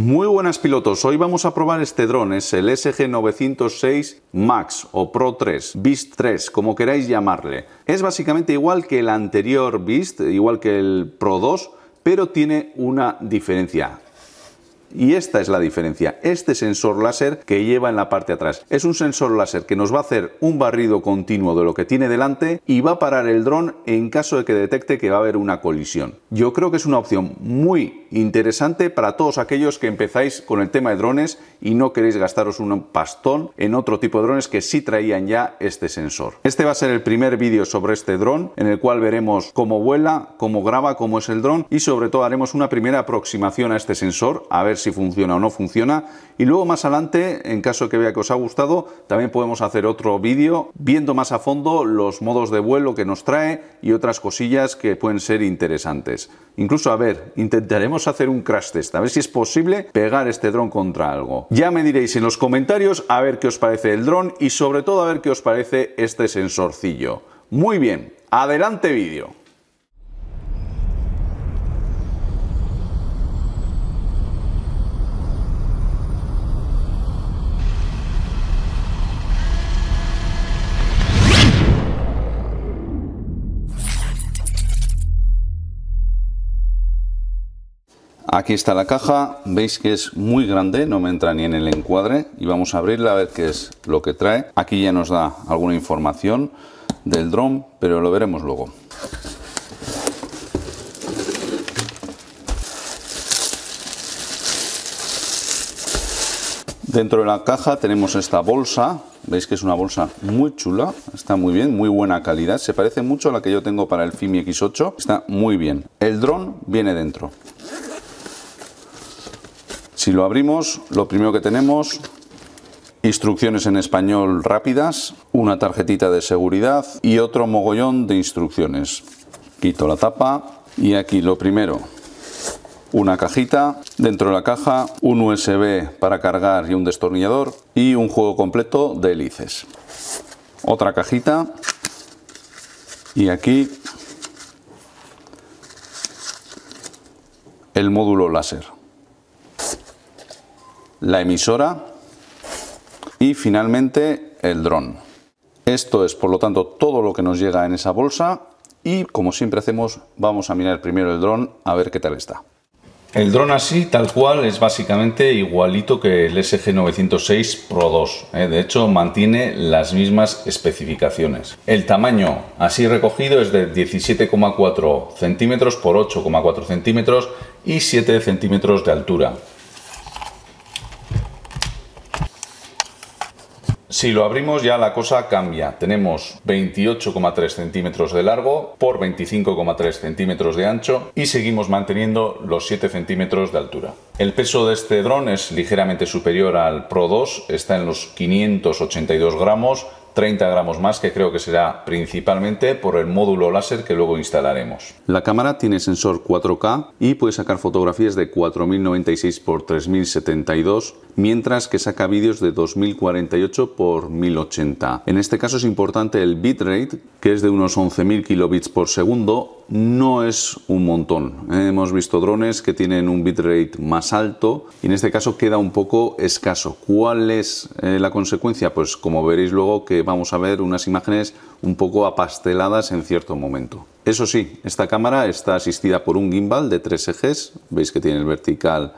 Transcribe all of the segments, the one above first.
Muy buenas pilotos, hoy vamos a probar este dron, es el SG906 Max o Pro 3, Beast 3, como queráis llamarle. Es básicamente igual que el anterior Beast, igual que el Pro 2, pero tiene una diferencia. Y esta es la diferencia, este sensor láser que lleva en la parte de atrás. Es un sensor láser que nos va a hacer un barrido continuo de lo que tiene delante y va a parar el dron en caso de que detecte que va a haber una colisión. Yo creo que es una opción muy interesante para todos aquellos que empezáis con el tema de drones y no queréis gastaros un pastón en otro tipo de drones que sí traían ya este sensor. Este va a ser el primer vídeo sobre este dron en el cual veremos cómo vuela, cómo graba, cómo es el dron y sobre todo haremos una primera aproximación a este sensor a ver si funciona o no funciona. Y luego más adelante, en caso que vea que os ha gustado, también podemos hacer otro vídeo viendo más a fondo los modos de vuelo que nos trae y otras cosillas que pueden ser interesantes. Incluso, a ver, intentaremos hacer un crash test, a ver si es posible pegar este dron contra algo. Ya me diréis en los comentarios a ver qué os parece el dron y sobre todo a ver qué os parece este sensorcillo. Muy bien, adelante vídeo. Aquí está la caja, veis que es muy grande, no me entra ni en el encuadre y vamos a abrirla a ver qué es lo que trae. Aquí ya nos da alguna información del dron, pero lo veremos luego. Dentro de la caja tenemos esta bolsa, veis que es una bolsa muy chula, está muy bien, muy buena calidad, se parece mucho a la que yo tengo para el FIMI X8, está muy bien. El dron viene dentro. Si lo abrimos, lo primero que tenemos, instrucciones en español rápidas, una tarjetita de seguridad y otro mogollón de instrucciones. Quito la tapa y aquí lo primero, una cajita, dentro de la caja un USB para cargar y un destornillador y un juego completo de hélices. Otra cajita y aquí el módulo láser la emisora y finalmente el dron. Esto es por lo tanto todo lo que nos llega en esa bolsa y como siempre hacemos vamos a mirar primero el dron a ver qué tal está. El dron así, tal cual, es básicamente igualito que el SG906 Pro 2. ¿eh? De hecho, mantiene las mismas especificaciones. El tamaño así recogido es de 17,4 centímetros por 8,4 centímetros y 7 centímetros de altura. Si lo abrimos ya la cosa cambia. Tenemos 28,3 centímetros de largo por 25,3 centímetros de ancho y seguimos manteniendo los 7 centímetros de altura. El peso de este dron es ligeramente superior al Pro 2, está en los 582 gramos, 30 gramos más, que creo que será principalmente por el módulo láser que luego instalaremos. La cámara tiene sensor 4K y puede sacar fotografías de 4096 x 3072 mientras que saca vídeos de 2048 por 1080. En este caso es importante el bitrate, que es de unos 11.000 kilobits por segundo, no es un montón. Hemos visto drones que tienen un bitrate más alto y en este caso queda un poco escaso. ¿Cuál es eh, la consecuencia? Pues como veréis luego que vamos a ver unas imágenes un poco apasteladas en cierto momento. Eso sí, esta cámara está asistida por un gimbal de tres ejes. Veis que tiene el vertical,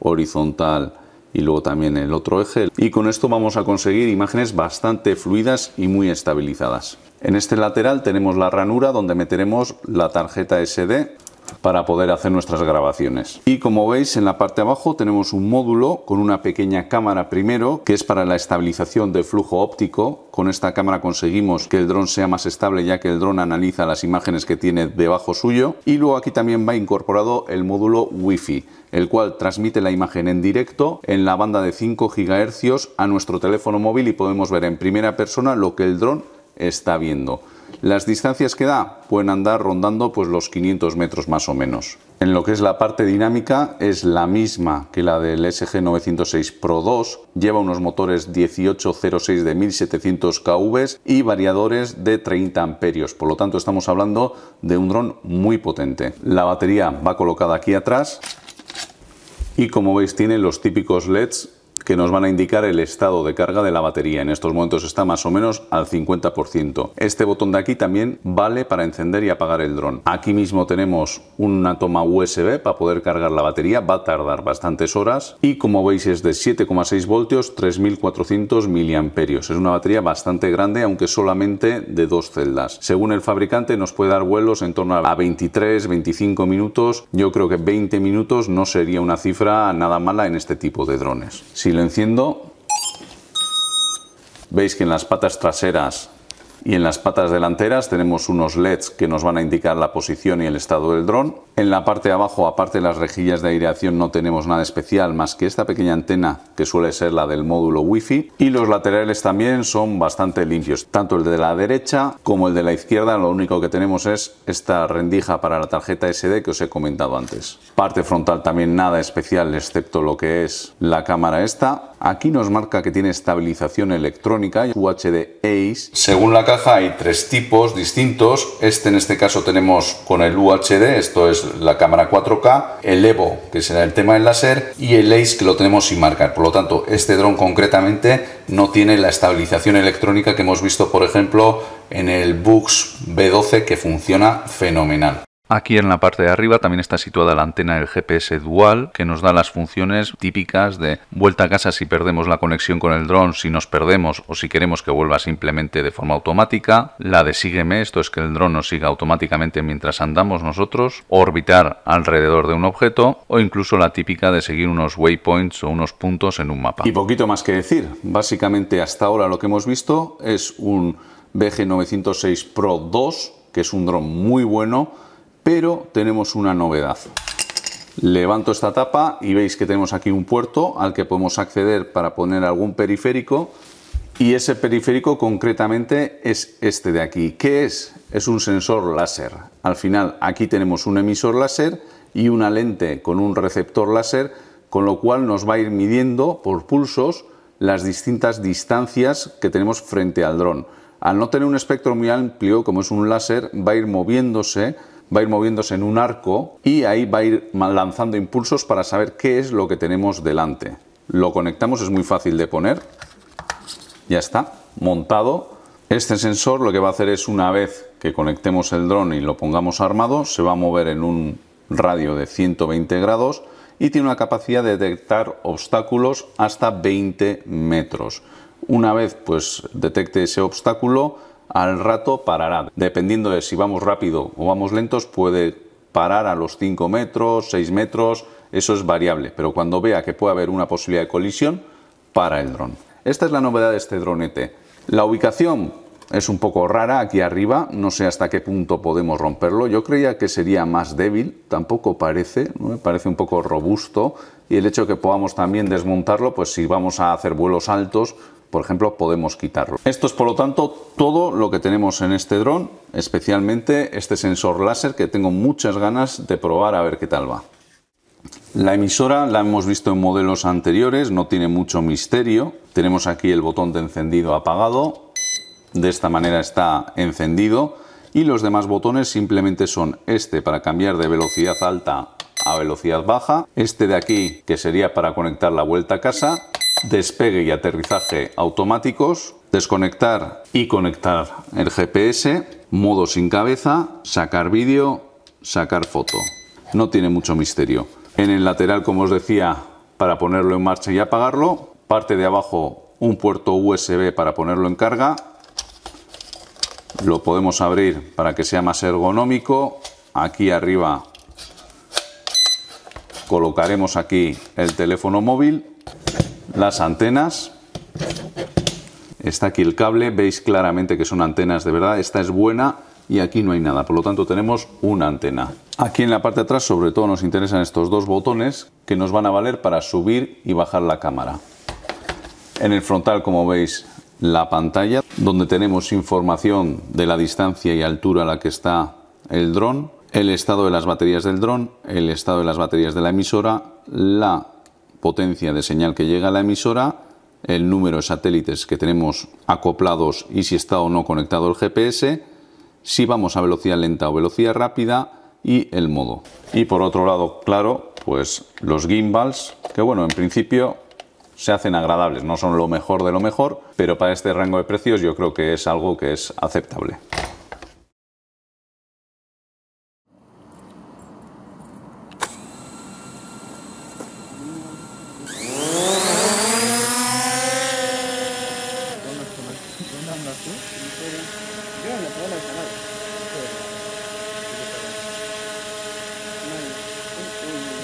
horizontal y luego también el otro eje y con esto vamos a conseguir imágenes bastante fluidas y muy estabilizadas. En este lateral tenemos la ranura donde meteremos la tarjeta SD para poder hacer nuestras grabaciones. Y como veis en la parte de abajo tenemos un módulo con una pequeña cámara primero que es para la estabilización de flujo óptico. Con esta cámara conseguimos que el dron sea más estable ya que el dron analiza las imágenes que tiene debajo suyo. Y luego aquí también va incorporado el módulo Wi-Fi el cual transmite la imagen en directo en la banda de 5 GHz a nuestro teléfono móvil y podemos ver en primera persona lo que el dron está viendo. Las distancias que da pueden andar rondando pues, los 500 metros más o menos. En lo que es la parte dinámica es la misma que la del SG906 Pro 2, lleva unos motores 1806 de 1700 kV y variadores de 30 amperios, por lo tanto estamos hablando de un dron muy potente. La batería va colocada aquí atrás y como veis tiene los típicos LEDs que nos van a indicar el estado de carga de la batería. En estos momentos está más o menos al 50%. Este botón de aquí también vale para encender y apagar el dron. Aquí mismo tenemos una toma USB para poder cargar la batería. Va a tardar bastantes horas y como veis es de 7,6 voltios, 3.400 miliamperios. Es una batería bastante grande, aunque solamente de dos celdas. Según el fabricante nos puede dar vuelos en torno a 23, 25 minutos. Yo creo que 20 minutos no sería una cifra nada mala en este tipo de drones. Si lo enciendo, veis que en las patas traseras y en las patas delanteras tenemos unos LEDs que nos van a indicar la posición y el estado del dron. En la parte de abajo, aparte de las rejillas de aireación, no tenemos nada especial más que esta pequeña antena que suele ser la del módulo Wi-Fi y los laterales también son bastante limpios, tanto el de la derecha como el de la izquierda, lo único que tenemos es esta rendija para la tarjeta SD que os he comentado antes. Parte frontal también nada especial excepto lo que es la cámara esta Aquí nos marca que tiene estabilización electrónica, y UHD ACE. Según la caja hay tres tipos distintos. Este en este caso tenemos con el UHD, esto es la cámara 4K, el EVO, que será el tema del láser, y el ACE que lo tenemos sin marcar. Por lo tanto, este dron concretamente no tiene la estabilización electrónica que hemos visto, por ejemplo, en el Bux B12 que funciona fenomenal. Aquí en la parte de arriba también está situada la antena del GPS dual que nos da las funciones típicas de vuelta a casa si perdemos la conexión con el dron, si nos perdemos o si queremos que vuelva simplemente de forma automática, la de sígueme, esto es que el dron nos siga automáticamente mientras andamos nosotros, orbitar alrededor de un objeto o incluso la típica de seguir unos waypoints o unos puntos en un mapa. Y poquito más que decir, básicamente hasta ahora lo que hemos visto es un BG906 Pro 2, que es un dron muy bueno pero tenemos una novedad. Levanto esta tapa y veis que tenemos aquí un puerto al que podemos acceder para poner algún periférico y ese periférico concretamente es este de aquí. ¿Qué es? Es un sensor láser. Al final aquí tenemos un emisor láser y una lente con un receptor láser con lo cual nos va a ir midiendo por pulsos las distintas distancias que tenemos frente al dron. Al no tener un espectro muy amplio como es un láser va a ir moviéndose va a ir moviéndose en un arco y ahí va a ir lanzando impulsos para saber qué es lo que tenemos delante. Lo conectamos, es muy fácil de poner. Ya está, montado. Este sensor lo que va a hacer es una vez que conectemos el dron y lo pongamos armado, se va a mover en un radio de 120 grados y tiene una capacidad de detectar obstáculos hasta 20 metros. Una vez pues detecte ese obstáculo, al rato parará. Dependiendo de si vamos rápido o vamos lentos, puede parar a los 5 metros, 6 metros, eso es variable, pero cuando vea que puede haber una posibilidad de colisión, para el dron. Esta es la novedad de este dronete. La ubicación es un poco rara aquí arriba, no sé hasta qué punto podemos romperlo. Yo creía que sería más débil, tampoco parece, Me parece un poco robusto, y el hecho de que podamos también desmontarlo, pues si vamos a hacer vuelos altos, por ejemplo, podemos quitarlo. Esto es, por lo tanto, todo lo que tenemos en este dron, especialmente este sensor láser que tengo muchas ganas de probar a ver qué tal va. La emisora la hemos visto en modelos anteriores, no tiene mucho misterio. Tenemos aquí el botón de encendido apagado, de esta manera está encendido y los demás botones simplemente son este para cambiar de velocidad alta velocidad baja, este de aquí que sería para conectar la vuelta a casa, despegue y aterrizaje automáticos, desconectar y conectar el GPS, modo sin cabeza, sacar vídeo, sacar foto. No tiene mucho misterio. En el lateral, como os decía, para ponerlo en marcha y apagarlo, parte de abajo un puerto USB para ponerlo en carga, lo podemos abrir para que sea más ergonómico, aquí arriba colocaremos aquí el teléfono móvil, las antenas, está aquí el cable, veis claramente que son antenas de verdad, esta es buena y aquí no hay nada, por lo tanto tenemos una antena. Aquí en la parte de atrás sobre todo nos interesan estos dos botones que nos van a valer para subir y bajar la cámara. En el frontal como veis la pantalla donde tenemos información de la distancia y altura a la que está el dron el estado de las baterías del dron, el estado de las baterías de la emisora, la potencia de señal que llega a la emisora, el número de satélites que tenemos acoplados y si está o no conectado el GPS, si vamos a velocidad lenta o velocidad rápida y el modo. Y por otro lado, claro, pues los gimbals, que bueno, en principio se hacen agradables, no son lo mejor de lo mejor, pero para este rango de precios yo creo que es algo que es aceptable.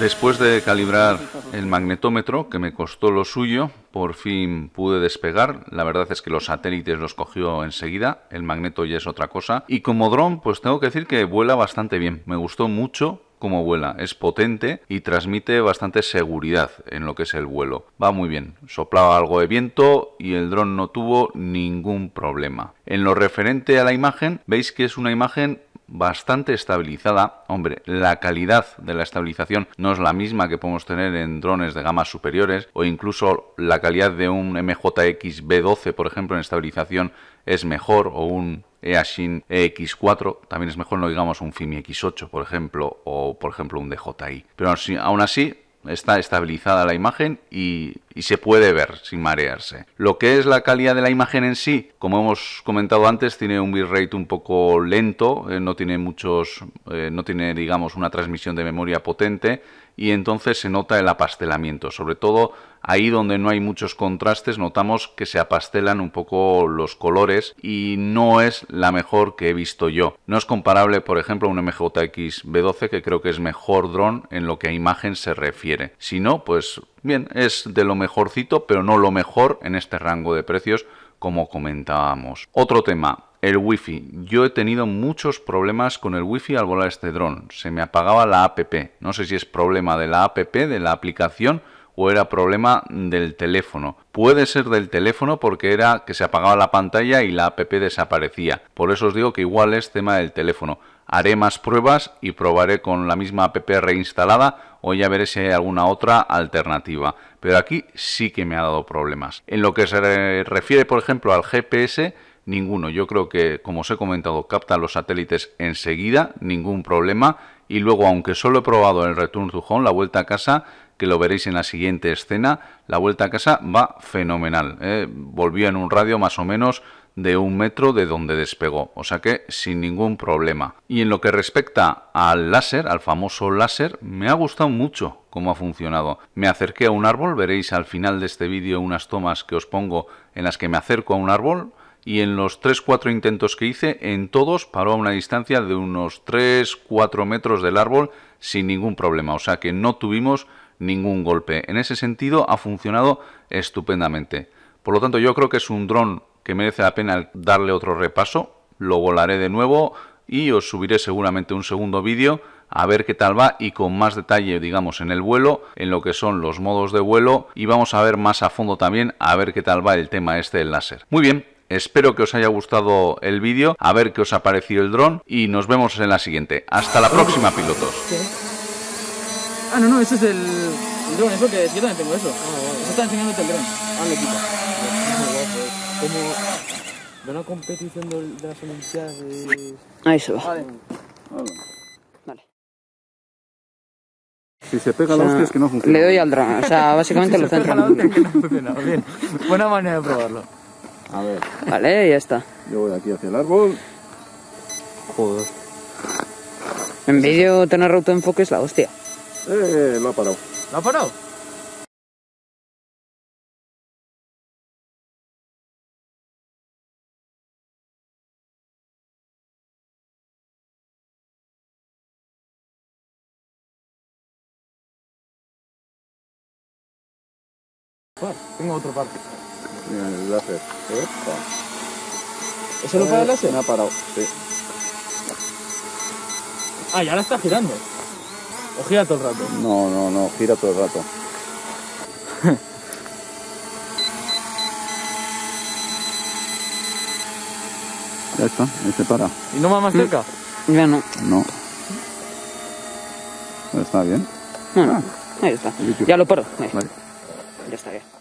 Después de calibrar el magnetómetro, que me costó lo suyo, por fin pude despegar. La verdad es que los satélites los cogió enseguida, el magneto ya es otra cosa. Y como dron, pues tengo que decir que vuela bastante bien. Me gustó mucho cómo vuela. Es potente y transmite bastante seguridad en lo que es el vuelo. Va muy bien. Soplaba algo de viento y el dron no tuvo ningún problema. En lo referente a la imagen, veis que es una imagen bastante estabilizada. Hombre, la calidad de la estabilización no es la misma que podemos tener en drones de gamas superiores o incluso la calidad de un MJX B12, por ejemplo, en estabilización es mejor o un Easin EX4, también es mejor no digamos un FIMI X8, por ejemplo, o por ejemplo un DJI. Pero aún así está estabilizada la imagen y y se puede ver sin marearse. Lo que es la calidad de la imagen en sí, como hemos comentado antes, tiene un bitrate un poco lento, eh, no tiene muchos, eh, no tiene digamos una transmisión de memoria potente y entonces se nota el apastelamiento, sobre todo ahí donde no hay muchos contrastes notamos que se apastelan un poco los colores y no es la mejor que he visto yo. No es comparable por ejemplo a un MJX B12 que creo que es mejor dron en lo que a imagen se refiere. Si no, pues Bien, es de lo mejorcito, pero no lo mejor en este rango de precios, como comentábamos. Otro tema, el wifi. Yo he tenido muchos problemas con el wifi al volar este dron. Se me apagaba la app. No sé si es problema de la app, de la aplicación o era problema del teléfono. Puede ser del teléfono porque era que se apagaba la pantalla y la app desaparecía. Por eso os digo que igual es tema del teléfono. Haré más pruebas y probaré con la misma app reinstalada o ya veré si hay alguna otra alternativa. Pero aquí sí que me ha dado problemas. En lo que se refiere, por ejemplo, al GPS, ninguno. Yo creo que, como os he comentado, ...capta los satélites enseguida, ningún problema. Y luego, aunque solo he probado el Return to Home, la vuelta a casa, que lo veréis en la siguiente escena. La vuelta a casa va fenomenal. ¿eh? Volvió en un radio más o menos de un metro de donde despegó, o sea que sin ningún problema. Y en lo que respecta al láser, al famoso láser, me ha gustado mucho cómo ha funcionado. Me acerqué a un árbol, veréis al final de este vídeo unas tomas que os pongo en las que me acerco a un árbol y en los 3-4 intentos que hice, en todos paró a una distancia de unos 3-4 metros del árbol sin ningún problema, o sea que no tuvimos ningún golpe. En ese sentido ha funcionado estupendamente. Por lo tanto, yo creo que es un dron que merece la pena darle otro repaso. Lo volaré de nuevo y os subiré seguramente un segundo vídeo a ver qué tal va y con más detalle, digamos, en el vuelo, en lo que son los modos de vuelo y vamos a ver más a fondo también a ver qué tal va el tema este del láser. Muy bien, espero que os haya gustado el vídeo, a ver qué os ha parecido el dron y nos vemos en la siguiente. Hasta la próxima, pilotos. Ah, no, no, ese es el... dron, eso que yo también tengo eso. se ah, Eso está enseñándote el dron. Ah, lo quita. Como de una competición de, las Olimpiadas de... Ahí se va. Vale. Vale. Si se pega la hostia es que no funciona. Le doy al dron, o sea, básicamente lo centro. no Buena manera de probarlo. A ver. Vale, ya está. Yo voy aquí hacia el árbol. Joder. En vídeo tener autoenfoque es la hostia. Eh, lo ha parado. ¿Lo ha parado? Tengo otro parque Mira, el láser. Epa. ¿Eso lo para el láser? Eh, me ha parado, sí. Ah, ya ahora está girando gira todo el rato? No, no, no, gira todo el rato. ya está, ahí se para. ¿Y no va más cerca? Mm, ya no. No. está bien. No, no. Ah. Ahí está. Ya lo paro. Ya está bien.